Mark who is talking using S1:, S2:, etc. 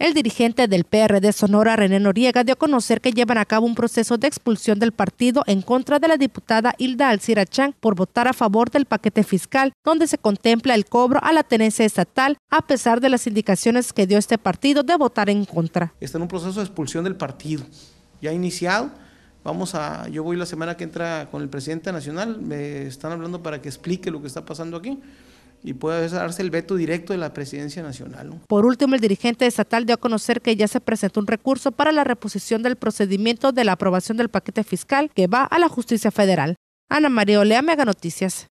S1: El dirigente del PRD Sonora, René Noriega, dio a conocer que llevan a cabo un proceso de expulsión del partido en contra de la diputada Hilda Alcira Chang por votar a favor del paquete fiscal, donde se contempla el cobro a la tenencia estatal, a pesar de las indicaciones que dio este partido de votar en contra.
S2: Está en un proceso de expulsión del partido, ya iniciado. Vamos a, yo voy la semana que entra con el presidente nacional, me están hablando para que explique lo que está pasando aquí y puede darse el veto directo de la presidencia nacional.
S1: Por último, el dirigente estatal dio a conocer que ya se presentó un recurso para la reposición del procedimiento de la aprobación del paquete fiscal que va a la justicia federal. Ana María Olea, Mega Noticias.